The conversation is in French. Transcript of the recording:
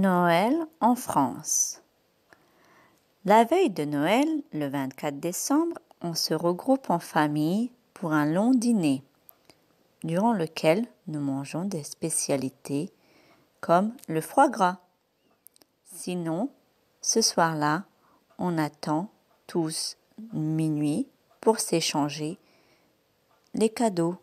Noël en France. La veille de Noël, le 24 décembre, on se regroupe en famille pour un long dîner, durant lequel nous mangeons des spécialités comme le foie gras. Sinon, ce soir-là, on attend tous minuit pour s'échanger les cadeaux.